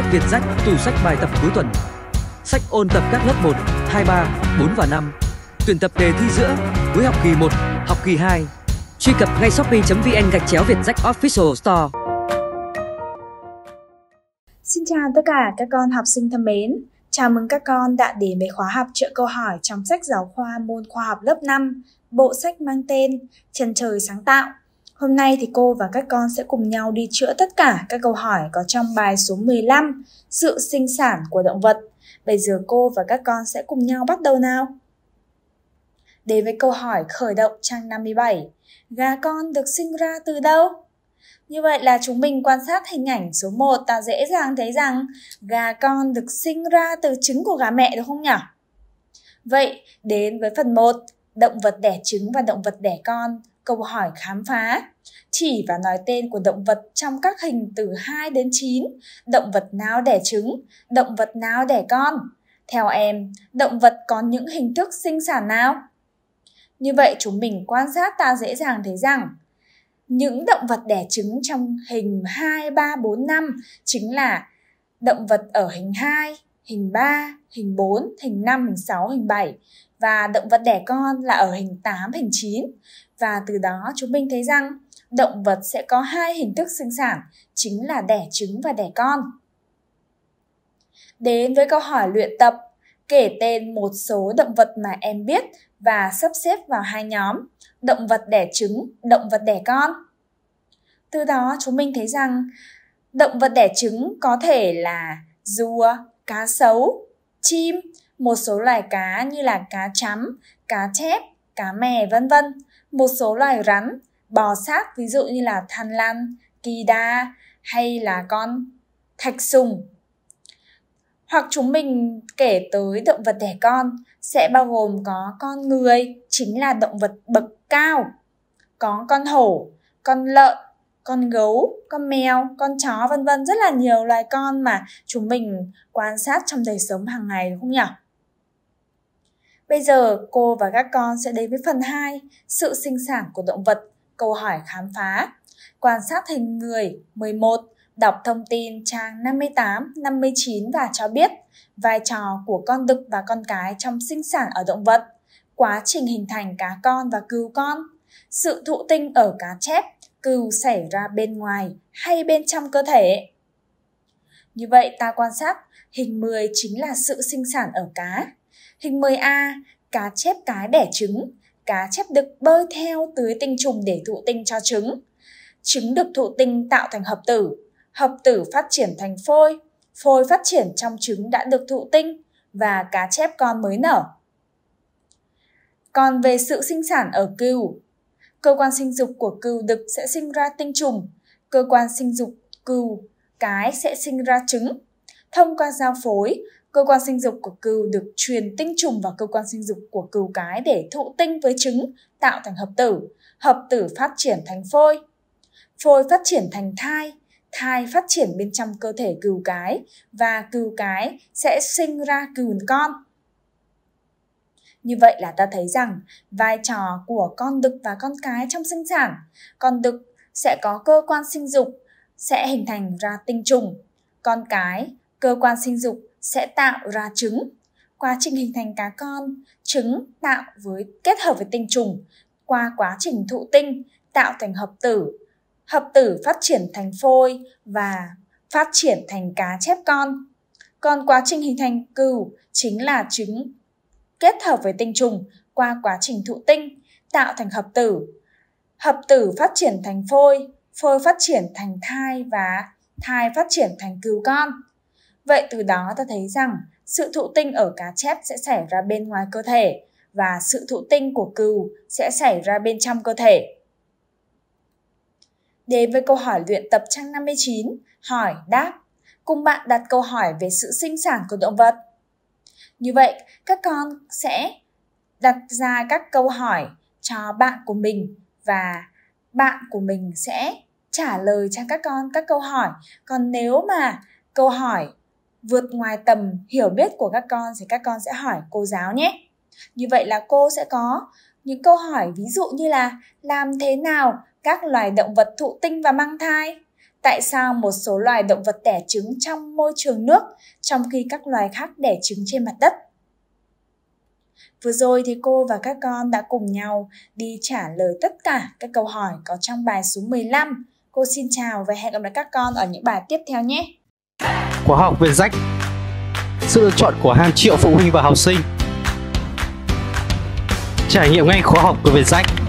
sách Việt Rách, tủ sách bài tập cuối tuần. Sách ôn tập các lớp 1, 2, 3, 4 và 5. Tuyển tập đề thi giữa cuối học kỳ 1, học kỳ 2. Truy cập ngay shopee.vn gạch chéo Việt Rách Official Store. Xin chào tất cả các con học sinh thân mến. Chào mừng các con đã đến với khóa học trợ câu hỏi trong sách giáo khoa môn khoa học lớp 5, bộ sách mang tên Trần trời sáng tạo Hôm nay thì cô và các con sẽ cùng nhau đi chữa tất cả các câu hỏi có trong bài số 15, sự sinh sản của động vật. Bây giờ cô và các con sẽ cùng nhau bắt đầu nào. Đến với câu hỏi khởi động trang 57, gà con được sinh ra từ đâu? Như vậy là chúng mình quan sát hình ảnh số 1 ta dễ dàng thấy rằng gà con được sinh ra từ trứng của gà mẹ đúng không nhỉ? Vậy đến với phần 1, động vật đẻ trứng và động vật đẻ con câu hỏi khám phá. Chỉ và nói tên của động vật trong các hình từ 2 đến 9, động vật nào đẻ trứng, động vật nào đẻ con. Theo em, động vật có những hình thức sinh sản nào? Như vậy chúng mình quan sát ta dễ dàng thấy rằng những động vật đẻ trứng trong hình 2, 3, 4, 5 chính là động vật ở hình 2, hình 3, hình 4, hình 5, hình 6, hình 7 và động vật đẻ con là ở hình 8, hình 9. Và từ đó chúng mình thấy rằng động vật sẽ có hai hình thức sinh sản, chính là đẻ trứng và đẻ con. Đến với câu hỏi luyện tập, kể tên một số động vật mà em biết và sắp xếp vào hai nhóm, động vật đẻ trứng, động vật đẻ con. Từ đó chúng mình thấy rằng động vật đẻ trứng có thể là rùa, cá sấu, chim, một số loài cá như là cá chấm, cá chép, cá mè vân vân, một số loài rắn, bò sát ví dụ như là than lăn, kỳ đa hay là con thạch sùng. Hoặc chúng mình kể tới động vật đẻ con sẽ bao gồm có con người chính là động vật bậc cao, có con hổ, con lợn, con gấu, con mèo, con chó vân vân rất là nhiều loài con mà chúng mình quan sát trong đời sống hàng ngày đúng không nhỉ? Bây giờ cô và các con sẽ đến với phần 2, sự sinh sản của động vật, câu hỏi khám phá. Quan sát hình người 11, đọc thông tin trang 58, 59 và cho biết vai trò của con đực và con cái trong sinh sản ở động vật, quá trình hình thành cá con và cứu con, sự thụ tinh ở cá chép cừu xảy ra bên ngoài hay bên trong cơ thể. Như vậy ta quan sát hình 10 chính là sự sinh sản ở cá. Hình 10A, cá chép cái đẻ trứng, cá chép đực bơi theo tưới tinh trùng để thụ tinh cho trứng. Trứng được thụ tinh tạo thành hợp tử, hợp tử phát triển thành phôi, phôi phát triển trong trứng đã được thụ tinh và cá chép con mới nở. Còn về sự sinh sản ở cừu, cơ quan sinh dục của cừu đực sẽ sinh ra tinh trùng, cơ quan sinh dục cừu cái sẽ sinh ra trứng. Thông qua giao phối, cơ quan sinh dục của cừu được truyền tinh trùng vào cơ quan sinh dục của cừu cái để thụ tinh với trứng, tạo thành hợp tử. Hợp tử phát triển thành phôi. Phôi phát triển thành thai, thai phát triển bên trong cơ thể cừu cái và cừu cái sẽ sinh ra cừu con. Như vậy là ta thấy rằng vai trò của con đực và con cái trong sinh sản, con đực sẽ có cơ quan sinh dục sẽ hình thành ra tinh trùng, con cái cơ quan sinh dục sẽ tạo ra trứng. Quá trình hình thành cá con, trứng tạo với kết hợp với tinh trùng qua quá trình thụ tinh tạo thành hợp tử. Hợp tử phát triển thành phôi và phát triển thành cá chép con. Còn quá trình hình thành cừu chính là trứng kết hợp với tinh trùng qua quá trình thụ tinh, tạo thành hợp tử. Hợp tử phát triển thành phôi, phôi phát triển thành thai và thai phát triển thành cừu con. Vậy từ đó ta thấy rằng sự thụ tinh ở cá chép sẽ xảy ra bên ngoài cơ thể và sự thụ tinh của cừu sẽ xảy ra bên trong cơ thể. Đến với câu hỏi luyện tập trang 59, hỏi đáp. Cùng bạn đặt câu hỏi về sự sinh sản của động vật. Như vậy, các con sẽ đặt ra các câu hỏi cho bạn của mình và bạn của mình sẽ trả lời cho các con các câu hỏi. Còn nếu mà câu hỏi vượt ngoài tầm hiểu biết của các con thì các con sẽ hỏi cô giáo nhé. Như vậy là cô sẽ có những câu hỏi ví dụ như là làm thế nào các loài động vật thụ tinh và mang thai? Tại sao một số loài động vật đẻ trứng trong môi trường nước trong khi các loài khác đẻ trứng trên mặt đất? Vừa rồi thì cô và các con đã cùng nhau đi trả lời tất cả các câu hỏi có trong bài số 15. Cô xin chào và hẹn gặp lại các con ở những bài tiếp theo nhé. Khóa học về rách Sự lựa chọn của hàng triệu phụ huynh và học sinh Trải nghiệm ngay khóa học của về rách